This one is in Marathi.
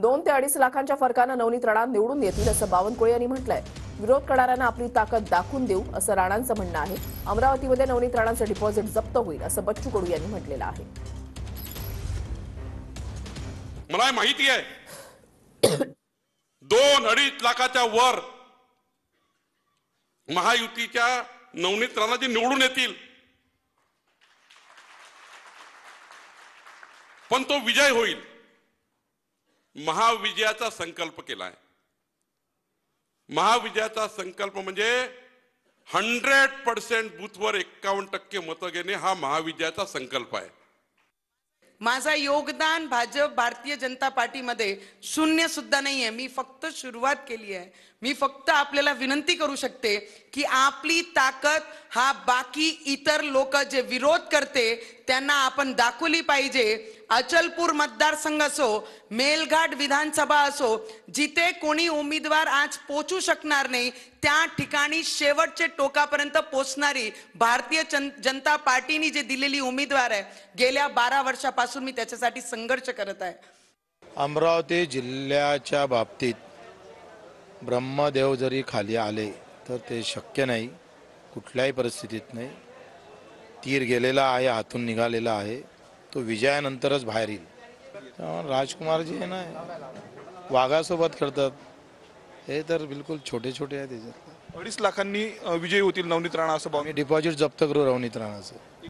दोन ते अडीच लाखांच्या फरकानं नवनीत राणा निवडून येतील असं बावनकुळे यांनी म्हटलंय विरोध करणाऱ्यांना आपली ताकद दाखवून देऊ असं राणांचं म्हणणं आहे अमरावतीमध्ये नवनीत राणांचं डिपॉझिट जप्त होईल असं बच्चू कडू यांनी म्हटलेलं आहे मला माहिती आहे दोन अडीच लाखाच्या वर महायुतीच्या नवनीत राणा निवडून येतील पण तो विजय होईल महाविजयाचा संकल्प केला आहे महाविजयाचा संकल्प म्हणजे हंड्रेड पर्सेंट बूथवर एक्कावन्न टक्के मत घेणे हा महाविजयाचा संकल्प आहे माझा योगदान भाजप भारतीय जनता पार्टीमध्ये शून्य सुद्धा नाही आहे मी फक्त सुरुवात केली आहे मी फक्त आपल्याला विनंती करू शकते की आपली ताकद हा बाकी इतर लोक जे विरोध करते त्यांना आपण दाखवली पाहिजे अचलपूर मतदारसंघ असो मेलघाट विधानसभा असो जिथे कोणी उमेदवार आज पोचू शकणार नाही त्या ठिकाणी शेवटचे टोकापर्यंत पोचणारी भारतीय जनता पार्टीने जे दिलेली उमेदवार आहे गेल्या बारा वर्षापासून मी त्याच्यासाठी संघर्ष करत आहे अमरावती जिल्ह्याच्या बाबतीत ब्रह्मदेव जरी खाली आले तर ते शक्य नाही कुठल्याही परिस्थितीत नाही तीर गेलेला आहे हातून निघालेला आहे तो विजयानंतरच बाहेर येईल राजकुमार जी ना वाघासोबत करतात हे तर बिलकुल छोटे छोटे आहे त्याच्यात अडीच लाखांनी विजयी होतील नवनीत राणा असं डिपॉझिट जप्त करू नवनीत राणाचं